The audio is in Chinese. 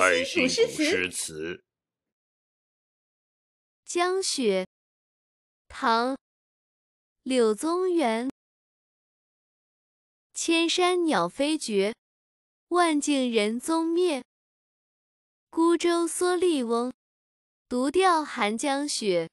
背诵诗词。《江雪》，唐·柳宗元。千山鸟飞绝，万径人踪灭。孤舟蓑笠翁，独钓寒江雪。